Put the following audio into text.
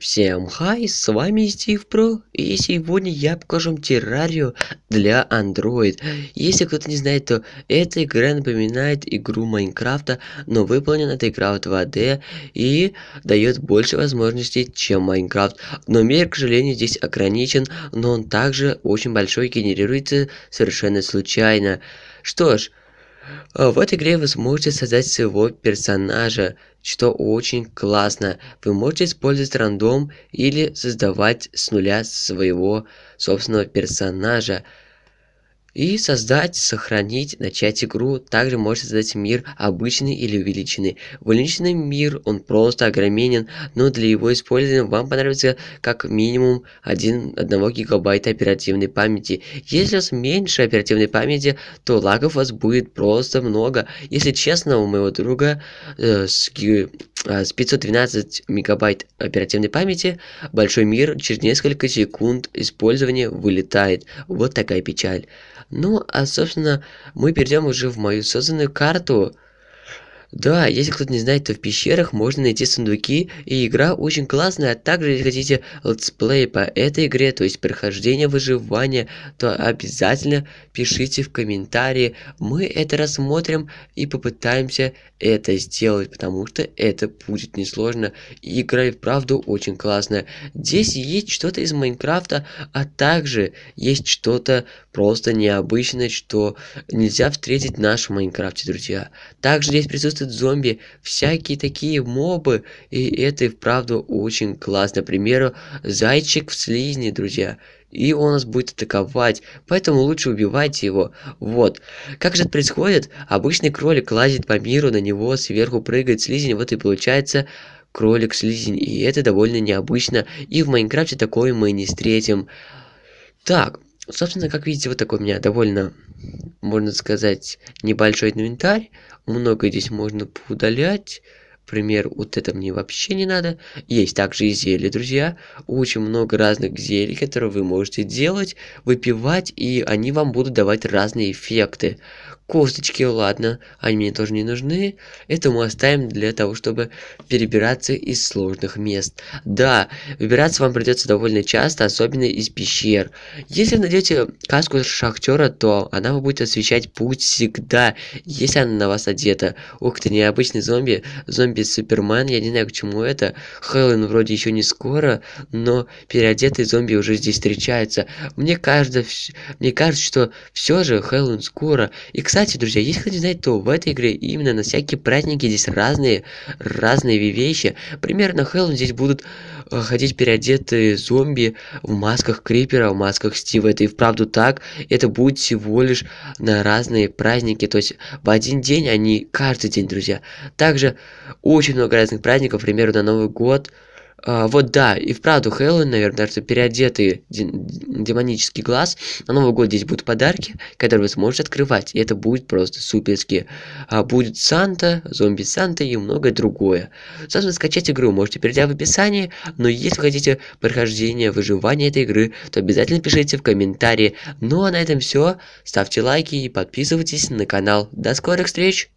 Всем хай, с вами Стив Про, и сегодня я покажу вам террарию для Android. Если кто-то не знает, то эта игра напоминает игру Майнкрафта, но выполнена эта игра в 2D и дает больше возможностей, чем Майнкрафт. Но мир, к сожалению, здесь ограничен, но он также очень большой, и генерируется совершенно случайно. Что ж, а в этой игре вы сможете создать своего персонажа, что очень классно. Вы можете использовать рандом или создавать с нуля своего собственного персонажа. И создать, сохранить, начать игру. Также можете создать мир обычный или увеличенный. Увеличенный мир, он просто огроменен, но для его использования вам понадобится как минимум 1, 1 гигабайта оперативной памяти. Если у вас меньше оперативной памяти, то лагов у вас будет просто много. Если честно, у моего друга э, с, а, с 512 мегабайт оперативной памяти большой мир через несколько секунд использования вылетает. Вот такая печаль. Ну, а собственно, мы перейдем уже в мою созданную карту, да, если кто-то не знает, то в пещерах можно найти сундуки, и игра очень классная. А также, если хотите летсплей по этой игре, то есть прохождение выживания, то обязательно пишите в комментарии. Мы это рассмотрим и попытаемся это сделать, потому что это будет несложно. И игра и вправду очень классная. Здесь есть что-то из Майнкрафта, а также есть что-то просто необычное, что нельзя встретить в нашем Майнкрафте, друзья. Также здесь присутствует этот зомби, всякие такие мобы. И это и вправду очень классно. К примеру, зайчик в слизне, друзья и он нас будет атаковать, поэтому лучше убивайте его. Вот. Как же это происходит? Обычный кролик лазит по миру, на него сверху прыгает слизень, вот и получается кролик слизень, и это довольно необычно, и в Майнкрафте такое мы не встретим. Так, собственно, как видите, вот такой у меня довольно, можно сказать, небольшой инвентарь. Много здесь можно удалять, пример, вот это мне вообще не надо. Есть также и зелья, друзья. Очень много разных зелий, которые вы можете делать, выпивать, и они вам будут давать разные эффекты. Косточки, ладно, они мне тоже не нужны. Это мы оставим для того, чтобы перебираться из сложных мест. Да, выбираться вам придется довольно часто, особенно из пещер. Если найдете каску шахтера, то она вам будет освещать путь всегда, если она на вас одета. Ух ты, необычный зомби, зомби-супермен, я не знаю, к чему это. Хэллоуин вроде еще не скоро, но переодетый зомби уже здесь встречается. Мне кажется, мне кажется, что все же Хэллоуин скоро. И, кстати, кстати, друзья, если хотите знать, то в этой игре именно на всякие праздники здесь разные, разные вещи. Примерно на Хэллоуин здесь будут э, ходить переодетые зомби в масках Крипера, в масках Стива. Это и вправду так. Это будет всего лишь на разные праздники. То есть в один день, а не каждый день, друзья. Также очень много разных праздников, к примеру, на Новый год – а, вот да, и вправду Хэллоуин, наверное, что переодетый демонический глаз. На Новый год здесь будут подарки, которые вы сможете открывать. И это будет просто суперски. А будет Санта, зомби Санта и многое другое. Собственно, скачать игру можете, перейдя в описании. Но если вы хотите прохождение, выживания этой игры, то обязательно пишите в комментарии. Ну а на этом все. Ставьте лайки и подписывайтесь на канал. До скорых встреч!